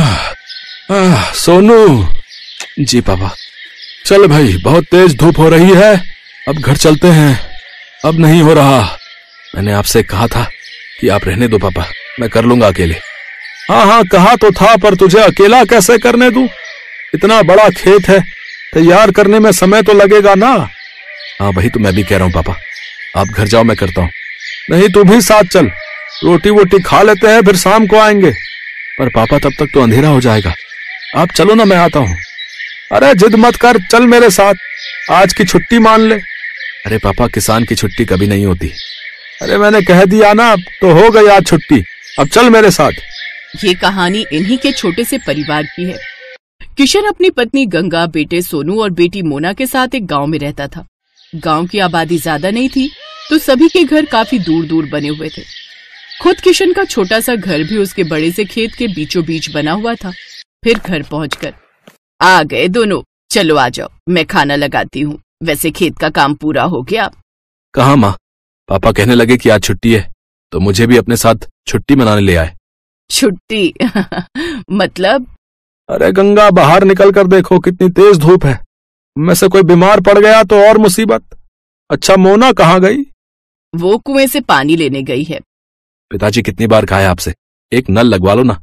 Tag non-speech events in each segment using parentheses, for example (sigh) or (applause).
आ, सोनू जी पापा चल भाई बहुत तेज धूप हो रही है अब घर चलते हैं अब नहीं हो रहा मैंने आपसे कहा था कि आप रहने दो पापा मैं कर लूंगा अकेले हाँ हाँ कहा तो था पर तुझे अकेला कैसे करने दू इतना बड़ा खेत है तैयार करने में समय तो लगेगा ना हाँ भाई तो मैं भी कह रहा हूँ पापा आप घर जाओ मैं करता हूँ नहीं तू भी साथ चल रोटी वोटी खा लेते हैं फिर शाम को आएंगे पर पापा तब तक तो अंधेरा हो जाएगा आप चलो ना मैं आता हूँ अरे जिद मत कर चल मेरे साथ आज की छुट्टी मान ले अरे पापा किसान की छुट्टी कभी नहीं होती अरे मैंने कह दिया ना तो हो गई आज छुट्टी अब चल मेरे साथ ये कहानी इन्हीं के छोटे से परिवार की है किशन अपनी पत्नी गंगा बेटे सोनू और बेटी मोना के साथ एक गांव में रहता था गांव की आबादी ज्यादा नहीं थी तो सभी के घर काफी दूर दूर बने हुए थे खुद किशन का छोटा सा घर भी उसके बड़े से खेत के बीचों बीच बना हुआ था फिर घर पहुंचकर आ गए दोनों चलो आ जाओ मैं खाना लगाती हूँ वैसे खेत का काम पूरा हो गया कहा माँ पापा कहने लगे कि आज छुट्टी है तो मुझे भी अपने साथ छुट्टी मनाने ले आए छुट्टी (laughs) मतलब अरे गंगा बाहर निकल कर देखो कितनी तेज धूप है मैं से कोई बीमार पड़ गया तो और मुसीबत अच्छा मोना कहाँ गई वो कुएं से पानी लेने गई है पिताजी कितनी बार कहा है आपसे एक नल लगवा लो ना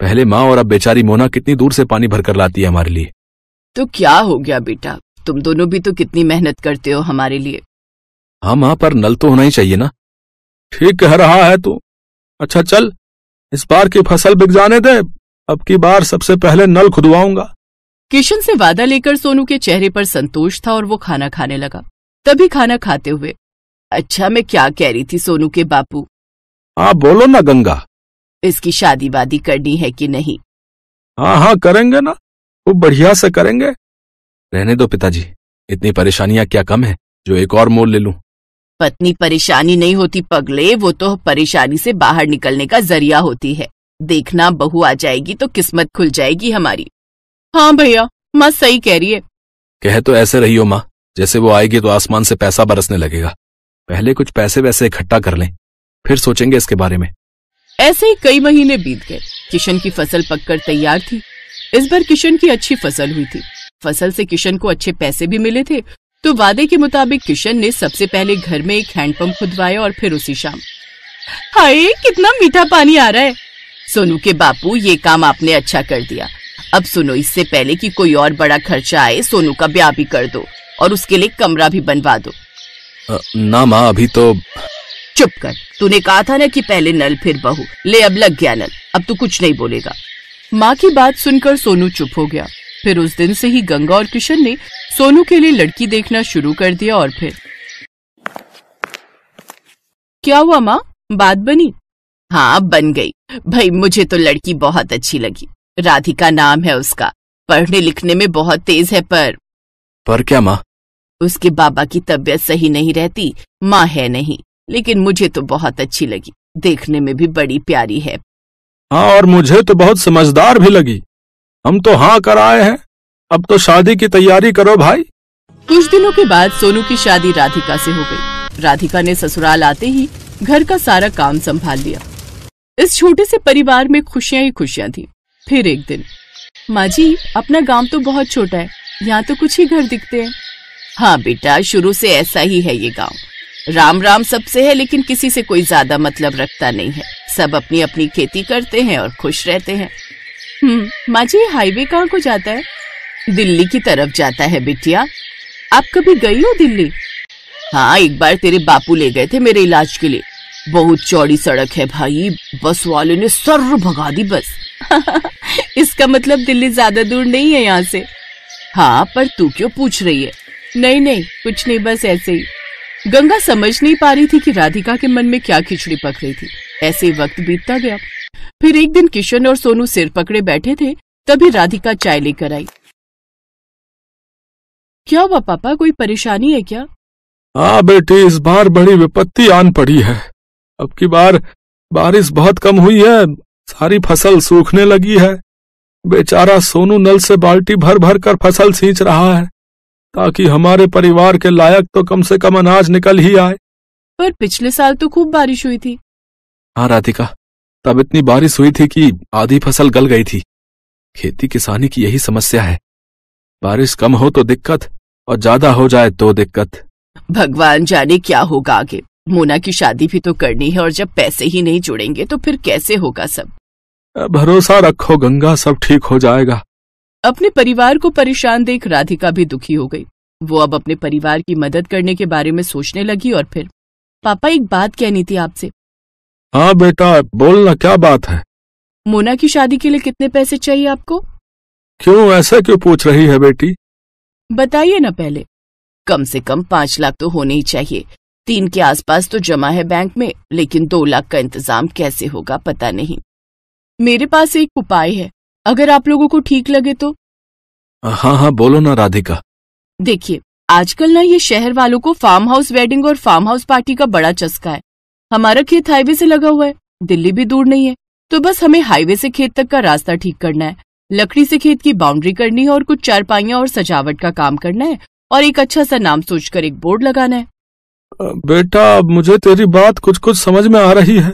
पहले माँ और अब बेचारी मोना कितनी दूर से पानी भरकर लाती है हमारे लिए तो क्या हो गया बेटा तुम दोनों भी तो कितनी मेहनत करते हो हमारे लिए हाँ माँ पर नल तो होना ही चाहिए ना ठीक कह रहा है तू अच्छा चल इस बार की फसल बिक जाने दे अब की बार सबसे पहले नल खुदवाऊंगा किशन से वादा लेकर सोनू के चेहरे पर संतोष था और वो खाना खाने लगा तभी खाना खाते हुए अच्छा मैं क्या कह रही थी सोनू के बापू हाँ बोलो ना गंगा इसकी शादी वादी करनी है कि नहीं हाँ हाँ करेंगे ना वो बढ़िया से करेंगे रहने दो पिताजी इतनी परेशानियाँ क्या कम है जो एक और मोल ले लूं पत्नी परेशानी नहीं होती पगले वो तो परेशानी से बाहर निकलने का जरिया होती है देखना बहू आ जाएगी तो किस्मत खुल जाएगी हमारी हाँ भैया माँ सही कह रही है कह तो ऐसे रही हो माँ जैसे वो आएगी तो आसमान से पैसा बरसने लगेगा पहले कुछ पैसे वैसे इकट्ठा कर लें फिर सोचेंगे इसके बारे में ऐसे ही कई महीने बीत गए किशन की फसल पककर तैयार थी इस बार किशन की अच्छी फसल हुई थी फसल से किशन को अच्छे पैसे भी मिले थे तो वादे के मुताबिक किशन ने सबसे पहले घर में एक हैंडपंप खुदवाया और फिर उसी शाम हाय कितना मीठा पानी आ रहा है सोनू के बापू ये काम आपने अच्छा कर दिया अब सुनो इससे पहले कि कोई और बड़ा खर्चा आए सोनू का ब्याह भी कर दो और उसके लिए कमरा भी बनवा दो ना माँ अभी तो चुप कर तूने कहा था ना कि पहले नल फिर बहु ले अब लग गया नल अब तू कुछ नहीं बोलेगा माँ की बात सुनकर सोनू चुप हो गया फिर उस दिन से ही गंगा और किशन ने सोनू के लिए लड़की देखना शुरू कर दिया और फिर क्या हुआ माँ बात बनी हाँ बन गई भाई मुझे तो लड़की बहुत अच्छी लगी राधिका नाम है उसका पढ़ने लिखने में बहुत तेज है पर पर क्या माँ उसके बाबा की तबीयत सही नहीं रहती माँ है नहीं लेकिन मुझे तो बहुत अच्छी लगी देखने में भी बड़ी प्यारी है हाँ और मुझे तो बहुत समझदार भी लगी हम तो हाँ कर आए हैं अब तो शादी की तैयारी करो भाई कुछ दिनों के बाद सोनू की शादी राधिका से हो गई। राधिका ने ससुराल आते ही घर का सारा काम संभाल लिया इस छोटे से परिवार में खुशियां ही खुशियां थी फिर एक दिन माँ जी अपना गांव तो बहुत छोटा है यहाँ तो कुछ ही घर दिखते हैं हाँ बेटा शुरू से ऐसा ही है ये गांव राम राम सबसे है लेकिन किसी से कोई ज्यादा मतलब रखता नहीं है सब अपनी अपनी खेती करते हैं और खुश रहते हैं हम्म, माँ जी हाईवे कहाँ को जाता है दिल्ली की तरफ जाता है बिटिया आप कभी गई हो दिल्ली हाँ एक बार तेरे बापू ले गए थे मेरे इलाज के लिए बहुत चौड़ी सड़क है भाई बस वाले ने सर भगा दी बस (laughs) इसका मतलब दिल्ली ज्यादा दूर नहीं है यहाँ से हाँ पर तू क्यों पूछ रही है नहीं नहीं कुछ नहीं बस ऐसे ही गंगा समझ नहीं पा रही थी कि राधिका के मन में क्या खिचड़ी पक रही थी ऐसे वक्त बीतता गया फिर एक दिन किशन और सोनू सिर पकड़े बैठे थे तभी राधिका चाय लेकर आई क्या हुआ पापा कोई परेशानी है क्या हाँ बेटी इस बार बड़ी विपत्ति आन पड़ी है अब की बार बारिश बहुत कम हुई है सारी फसल सूखने लगी है बेचारा सोनू नल से बाल्टी भर भर कर फसल सींच रहा है ताकि हमारे परिवार के लायक तो कम से कम अनाज निकल ही आए पर पिछले साल तो खूब बारिश हुई थी हाँ राधिका तब इतनी बारिश हुई थी कि आधी फसल गल गई थी खेती किसानी की यही समस्या है बारिश कम हो तो दिक्कत और ज्यादा हो जाए तो दिक्कत भगवान जाने क्या होगा आगे मोना की शादी भी तो करनी है और जब पैसे ही नहीं जुड़ेंगे तो फिर कैसे होगा सब भरोसा रखो गंगा सब ठीक हो जाएगा अपने परिवार को परेशान देख राधिका भी दुखी हो गई वो अब अपने परिवार की मदद करने के बारे में सोचने लगी और फिर पापा एक बात कहनी थी आपसे हाँ बेटा बोलना क्या बात है मोना की शादी के लिए कितने पैसे चाहिए आपको क्यों ऐसा क्यों पूछ रही है बेटी बताइए ना पहले कम से कम पाँच लाख तो होने ही चाहिए तीन के आसपास तो जमा है बैंक में लेकिन दो लाख का इंतजाम कैसे होगा पता नहीं मेरे पास एक उपाय है अगर आप लोगों को ठीक लगे तो हाँ हाँ बोलो ना राधिका देखिए आजकल ना ये शहर वालों को फार्म हाउस वेडिंग और फार्म हाउस पार्टी का बड़ा चस्का है हमारा खेत हाईवे से लगा हुआ है दिल्ली भी दूर नहीं है तो बस हमें हाईवे से खेत तक का रास्ता ठीक करना है लकड़ी से खेत की बाउंड्री करनी है और कुछ चारपाइयां और सजावट का काम करना है और एक अच्छा सा नाम सोचकर एक बोर्ड लगाना है बेटा मुझे तेरी बात कुछ कुछ समझ में आ रही है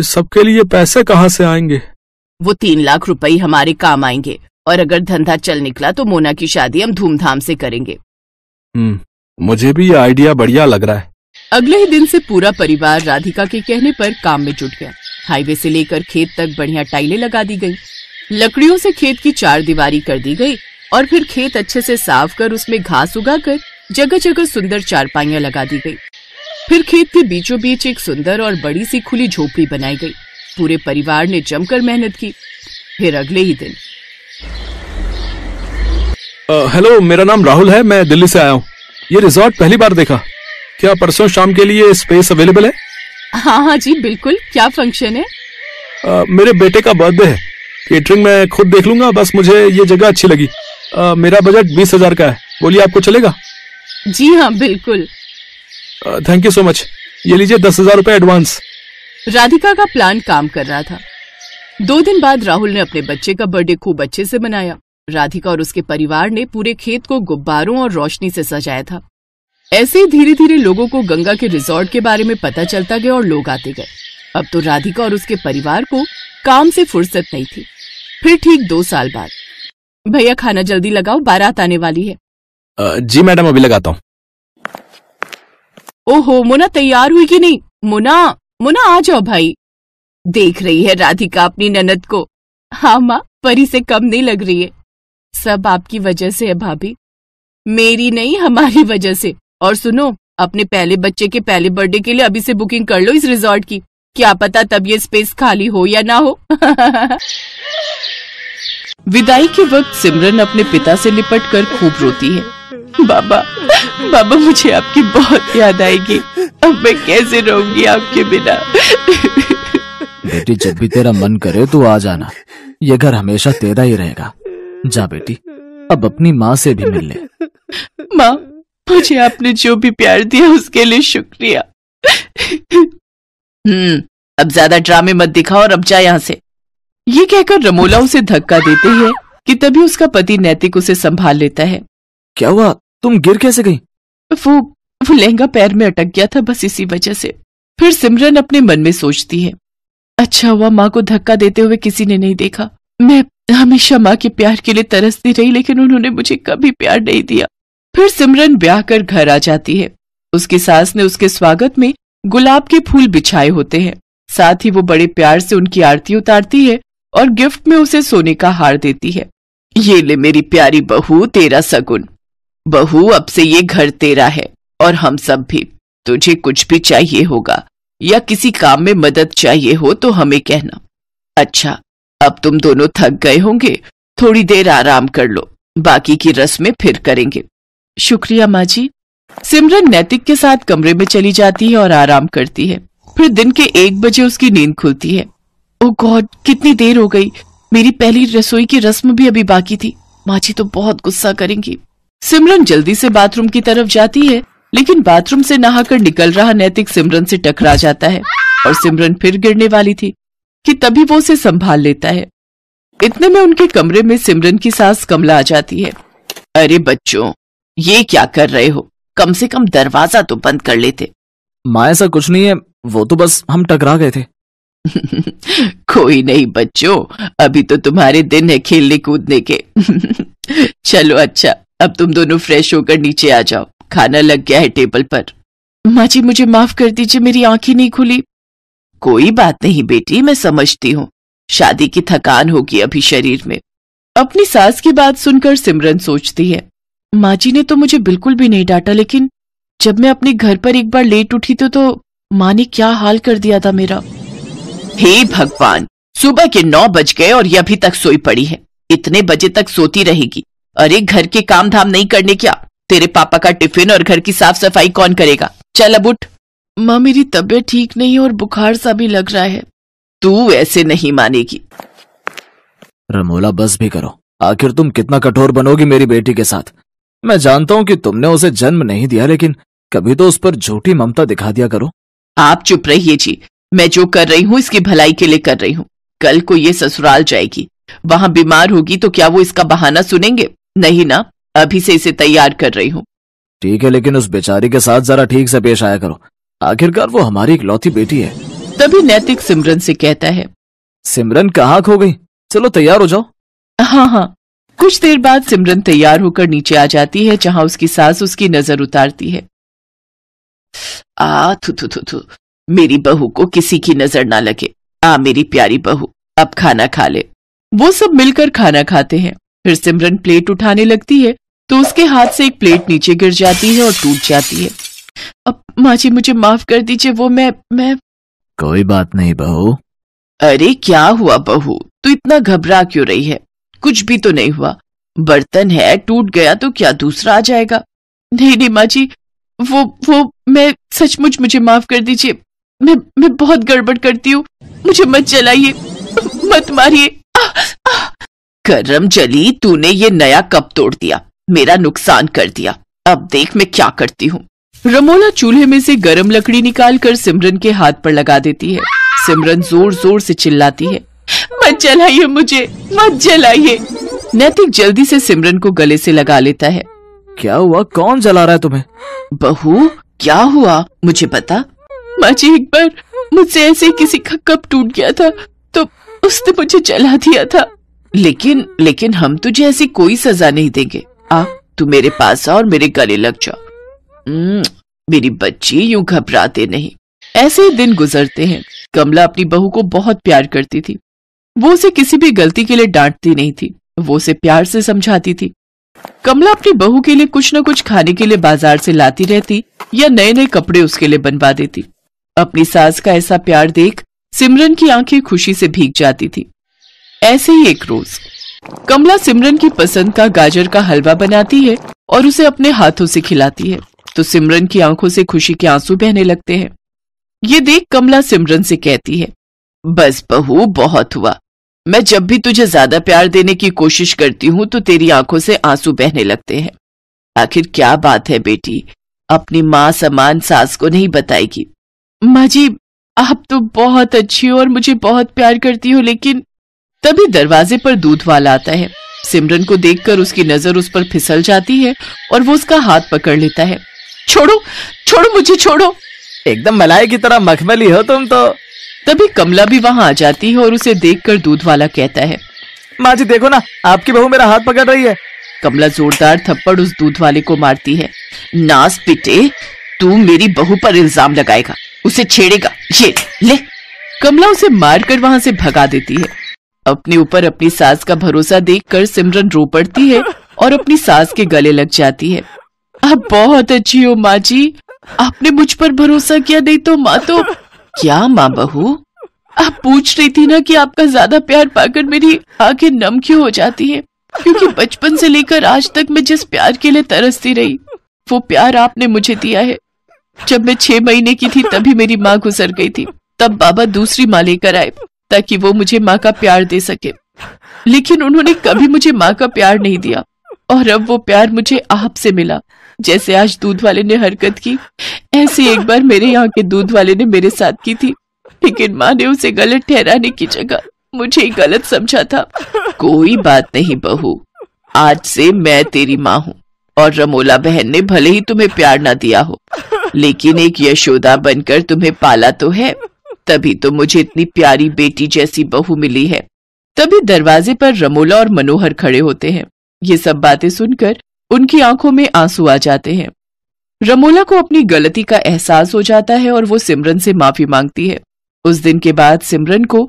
इस सबके लिए पैसे कहाँ से आएंगे वो तीन लाख रुपए हमारे काम आएंगे और अगर धंधा चल निकला तो मोना की शादी हम धूमधाम से करेंगे हम्म, मुझे भी ये आइडिया बढ़िया लग रहा है अगले ही दिन से पूरा परिवार राधिका के कहने पर काम में जुट गया हाईवे से लेकर खेत तक बढ़िया टाइलें लगा दी गई लकड़ियों से खेत की चार दीवारी कर दी गई और फिर खेत अच्छे से साफ कर उसमें घास उगा कर जगह जगह सुंदर चारपाइयां लगा दी गई फिर खेत के बीचों बीच एक सुंदर और बड़ी सी खुली झोपड़ी बनाई गई पूरे परिवार ने जमकर मेहनत की फिर अगले ही दिन हेलो मेरा नाम राहुल है मैं दिल्ली से आया हूँ ये रिजॉर्ट पहली बार देखा क्या परसों शाम के लिए स्पेस अवेलेबल है हाँ हाँ जी बिल्कुल क्या फंक्शन है आ, मेरे बेटे का बर्थडे है केटरिंग मैं खुद देख लूंगा बस मुझे ये जगह अच्छी लगी आ, मेरा बजट बीस हजार का है बोलिए आपको चलेगा जी हाँ बिल्कुल थैंक यू सो मच ये लीजिए दस हजार रूपए एडवांस राधिका का प्लान काम कर रहा था दो दिन बाद राहुल ने अपने बच्चे का बर्थडे खूब अच्छे से मनाया राधिका और उसके परिवार ने पूरे खेत को गुब्बारों और रोशनी से सजाया था ऐसे ही धीरे धीरे लोगों को गंगा के रिजॉर्ट के बारे में पता चलता गया और लोग आते गए अब तो राधिका और उसके परिवार को काम से फुर्सत नहीं थी फिर ठीक दो साल बाद भैया खाना जल्दी लगाओ बारात आने वाली है जी मैडम अभी लगाता हूँ ओहो मोना तैयार हुई कि नहीं मोना मुना आ जाओ भाई देख रही है राधिका अपनी ननद को हाँ माँ परी से कम नहीं लग रही है सब आपकी वजह से है भाभी मेरी नहीं हमारी वजह से और सुनो अपने पहले बच्चे के पहले बर्थडे के लिए अभी से बुकिंग कर लो इस रिजॉर्ट की क्या पता तब ये स्पेस खाली हो या ना हो (laughs) विदाई के वक्त सिमरन अपने पिता से लिपट कर खूब रोती है बाबा बाबा मुझे आपकी बहुत याद आएगी अब मैं कैसे रहूंगी आपके बिना बेटी जब भी तेरा मन करे तो आ जाना ये घर हमेशा तेरा ही रहेगा जा बेटी अब अपनी माँ से भी मिल ले माँ मुझे आपने जो भी प्यार दिया उसके लिए शुक्रिया हम्म अब ज्यादा ड्रामे मत दिखाओ और अब जा यहाँ से ये कहकर रमोला उसे धक्का देते हैं कि तभी उसका पति नैतिक उसे संभाल लेता है क्या हुआ तुम गिर कैसे गई वो वो लहंगा पैर में अटक गया था बस इसी वजह से फिर सिमरन अपने मन में सोचती है अच्छा हुआ माँ को धक्का देते हुए किसी ने नहीं देखा मैं हमेशा माँ के प्यार के लिए तरसती रही लेकिन उन्होंने मुझे कभी प्यार नहीं दिया फिर सिमरन ब्याह कर घर आ जाती है उसकी सास ने उसके स्वागत में गुलाब के फूल बिछाए होते हैं साथ ही वो बड़े प्यार से उनकी आरती उतारती है और गिफ्ट में उसे सोने का हार देती है ये ले मेरी प्यारी बहू तेरा सगुन बहू अब से ये घर तेरा है और हम सब भी तुझे कुछ भी चाहिए होगा या किसी काम में मदद चाहिए हो तो हमें कहना अच्छा अब तुम दोनों थक गए होंगे थोड़ी देर आराम कर लो बाकी की रस्में फिर करेंगे शुक्रिया माँ जी सिमरन नैतिक के साथ कमरे में चली जाती है और आराम करती है फिर दिन के एक बजे उसकी नींद खुलती है ओ गॉड कितनी देर हो गई मेरी पहली रसोई की रस्म भी अभी बाकी थी माँ जी तो बहुत गुस्सा करेंगी सिमरन जल्दी से बाथरूम की तरफ जाती है लेकिन बाथरूम से नहाकर निकल रहा नैतिक सिमरन से टकरा जाता है और सिमरन फिर गिरने वाली थी कि तभी वो उसे संभाल लेता है इतने में उनके कमरे में सिमरन की सास कमला आ जाती है अरे बच्चों ये क्या कर रहे हो कम से कम दरवाजा तो बंद कर लेते माँ ऐसा कुछ नहीं है वो तो बस हम टकरा गए थे (laughs) कोई नहीं बच्चों अभी तो तुम्हारे दिन है खेलने कूदने के (laughs) चलो अच्छा अब तुम दोनों फ्रेश होकर नीचे आ जाओ खाना लग गया है टेबल पर माँ जी मुझे माफ कर दीजिए मेरी आंखें नहीं खुली कोई बात नहीं बेटी मैं समझती हूँ शादी की थकान होगी अभी शरीर में अपनी सास की बात सुनकर सिमरन सोचती है माँ जी ने तो मुझे बिल्कुल भी नहीं डांटा लेकिन जब मैं अपने घर पर एक बार लेट उठी तो, तो माँ ने क्या हाल कर दिया था मेरा हे भगवान सुबह के नौ बज गए और ये अभी तक सोई पड़ी है इतने बजे तक सोती रहेगी अरे घर के काम धाम नहीं करने क्या तेरे पापा का टिफिन और घर की साफ सफाई कौन करेगा चल अब उठ माँ मेरी तबीयत ठीक नहीं और बुखार सा भी लग रहा है तू ऐसे नहीं मानेगी रमोला बस भी करो आखिर तुम कितना कठोर बनोगी मेरी बेटी के साथ मैं जानता हूँ कि तुमने उसे जन्म नहीं दिया लेकिन कभी तो उस पर झूठी ममता दिखा दिया करो आप चुप रहिए जी मैं जो कर रही हूँ इसकी भलाई के लिए कर रही हूँ कल को ये ससुराल जाएगी वहाँ बीमार होगी तो क्या वो इसका बहाना सुनेंगे नहीं ना अभी से इसे तैयार कर रही हूँ ठीक है लेकिन उस बेचारी के साथ जरा ठीक से पेश आया करो आखिरकार वो हमारी इकलौती बेटी है तभी नैतिक सिमरन से कहता है सिमरन कहाँ खो गई चलो तैयार हो जाओ हाँ हाँ कुछ देर बाद सिमरन तैयार होकर नीचे आ जाती है जहाँ उसकी सास उसकी नजर उतारती है आ थु थु थु थु मेरी बहू को किसी की नजर ना लगे आ मेरी प्यारी बहू अब खाना खा ले वो सब मिलकर खाना खाते हैं फिर सिमरन प्लेट उठाने लगती है तो उसके हाथ से एक प्लेट नीचे गिर जाती है और टूट जाती है अब माँ जी मुझे माफ कर दीजिए वो मैं मैं कोई बात नहीं बहू अरे क्या हुआ बहू तू इतना घबरा क्यों रही है कुछ भी तो नहीं हुआ बर्तन है टूट गया तो क्या दूसरा आ जाएगा नहीं नहीं माँ जी वो वो मैं सचमुच मुझे माफ कर दीजिए मैं मैं बहुत गड़बड़ करती हूँ मुझे मत चलाइए मत मारिए आ, आ। करम जली तूने ये नया कप तोड़ दिया मेरा नुकसान कर दिया अब देख मैं क्या करती हूँ रमोला चूल्हे में से गरम लकड़ी निकाल कर सिमरन के हाथ पर लगा देती है सिमरन जोर जोर से चिल्लाती है मत जलाइए मुझे मत जलाइए नैतिक जल्दी से सिमरन को गले से लगा लेता है क्या हुआ कौन जला रहा है तुम्हें बहू क्या हुआ मुझे पता माजी एक बार मुझसे ऐसे किसी का कप टूट गया था तो उसने मुझे जला दिया था लेकिन लेकिन हम तुझे ऐसी कोई सजा नहीं देंगे आ तू मेरे पास आ और मेरे गले लग जा हम्म, मेरी बच्ची यूं घबराते नहीं ऐसे ही दिन गुजरते हैं कमला अपनी बहू को बहुत प्यार करती थी वो उसे किसी भी गलती के लिए डांटती नहीं थी वो उसे प्यार से समझाती थी कमला अपनी बहू के लिए कुछ न कुछ खाने के लिए बाजार से लाती रहती या नए नए कपड़े उसके लिए बनवा देती अपनी सास का ऐसा प्यार देख सिमरन की आंखें खुशी से भीग जाती थी ऐसे ही एक रोज कमला सिमरन की पसंद का गाजर का हलवा बनाती है और उसे अपने हाथों से खिलाती है तो सिमरन की आंखों से खुशी के आंसू बहने लगते हैं ये देख कमला सिमरन से कहती है बस बहू बहुत हुआ मैं जब भी तुझे ज्यादा प्यार देने की कोशिश करती हूँ तो तेरी आंखों से आंसू बहने लगते हैं आखिर क्या बात है बेटी अपनी माँ समान सास को नहीं बताएगी माँ जी आप तो बहुत अच्छी हो और मुझे बहुत प्यार करती हो लेकिन तभी दरवाजे पर दूध वाला आता है सिमरन को देखकर उसकी नजर उस पर फिसल जाती है और वो उसका हाथ पकड़ लेता है छोड़ो छोड़ो मुझे छोड़ो एकदम मलाई की तरह मखमली हो तुम तो तभी कमला भी वहां आ जाती है और उसे देखकर दूध वाला कहता है माँ जी देखो ना आपकी बहू मेरा हाथ पकड़ रही है कमला जोरदार थप्पड़ उस दूध वाले को मारती है नास पिटे तू मेरी बहू पर इल्जाम लगाएगा उसे छेड़ेगा ये ले कमला उसे मारकर वहां से भगा देती है अपने ऊपर अपनी सास का भरोसा देखकर सिमरन रो पड़ती है और अपनी सास के गले लग जाती है आप बहुत अच्छी हो माँ जी आपने मुझ पर भरोसा किया नहीं तो माँ तो क्या माँ बहू आप पूछ रही थी ना कि आपका ज्यादा प्यार पाकर मेरी आंखें नम क्यों हो जाती है क्योंकि बचपन से लेकर आज तक मैं जिस प्यार के लिए तरसती रही वो प्यार आपने मुझे दिया है जब मैं छह महीने की थी तभी मेरी माँ गुजर गई थी तब बाबा दूसरी माँ लेकर आए ताकि वो मुझे माँ का प्यार दे सके लेकिन उन्होंने कभी मुझे माँ का प्यार नहीं दिया और अब वो प्यार मुझे आपसे मिला जैसे आज दूध वाले ने हरकत की ऐसे एक बार मेरे यहाँ के दूध वाले ने मेरे साथ की थी लेकिन माँ ने उसे गलत ठहराने की जगह मुझे गलत समझा था कोई बात नहीं बहू आज से मैं तेरी माँ हूँ और रमोला बहन ने भले ही तुम्हें प्यार ना दिया हो लेकिन एक यशोदा बनकर तुम्हें पाला तो है तभी तो मुझे इतनी प्यारी बेटी जैसी बहू मिली है तभी दरवाजे पर रमोला और मनोहर खड़े होते हैं ये सब बातें सुनकर उनकी आंखों में आंसू आ जाते हैं रमोला को अपनी गलती का एहसास हो जाता है और वो सिमरन से माफी मांगती है उस दिन के बाद सिमरन को